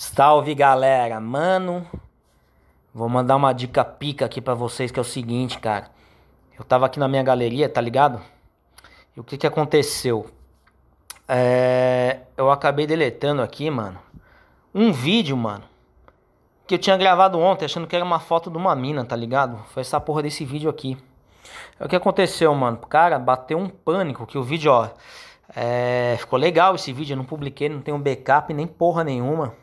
Salve galera, mano. Vou mandar uma dica pica aqui para vocês que é o seguinte, cara. Eu tava aqui na minha galeria, tá ligado? E o que que aconteceu? É... eu acabei deletando aqui, mano, um vídeo, mano, que eu tinha gravado ontem, achando que era uma foto de uma mina, tá ligado? Foi essa porra desse vídeo aqui. É o que aconteceu, mano? Cara, bateu um pânico que o vídeo, ó, é... ficou legal esse vídeo, eu não publiquei, não tenho backup nem porra nenhuma.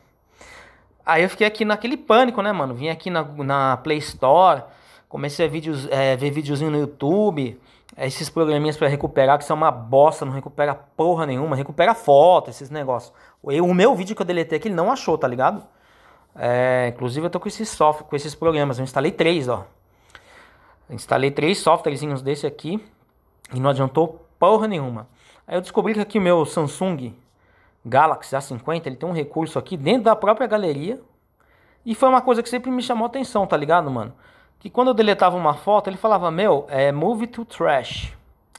Aí eu fiquei aqui naquele pânico, né, mano? Vim aqui na, na Play Store, comecei a vídeos, é, ver videozinho no YouTube, esses programinhas para recuperar, que são uma bosta, não recupera porra nenhuma, recupera foto, esses negócios. Eu, o meu vídeo que eu deletei aqui, ele não achou, tá ligado? É, inclusive eu tô com esses software, com esses programas, eu instalei três, ó. Instalei três softwarezinhos desse aqui e não adiantou porra nenhuma. Aí eu descobri que aqui o meu Samsung Galaxy A50, ele tem um recurso aqui dentro da própria galeria. E foi uma coisa que sempre me chamou atenção, tá ligado, mano? Que quando eu deletava uma foto, ele falava, meu, é move to trash.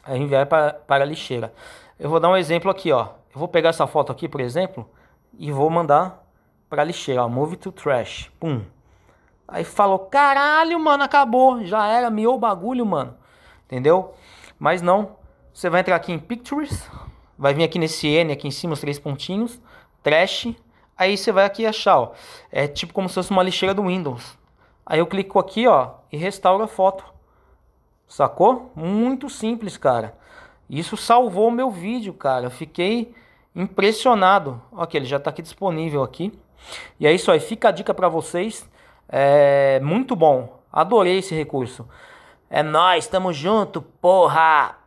É enviar para, para a lixeira. Eu vou dar um exemplo aqui, ó. Eu vou pegar essa foto aqui, por exemplo, e vou mandar para a lixeira, ó. Move to trash. Pum. Aí falou, caralho, mano, acabou. Já era, miou o bagulho, mano. Entendeu? Mas não. Você vai entrar aqui em Pictures vai vir aqui nesse N aqui em cima, os três pontinhos, trash, aí você vai aqui achar, ó, é tipo como se fosse uma lixeira do Windows. Aí eu clico aqui, ó, e restauro a foto. Sacou? Muito simples, cara. Isso salvou o meu vídeo, cara. Eu fiquei impressionado. Ok, ele já está aqui disponível aqui. E é isso aí, fica a dica para vocês. É muito bom. Adorei esse recurso. É nós, tamo junto, porra!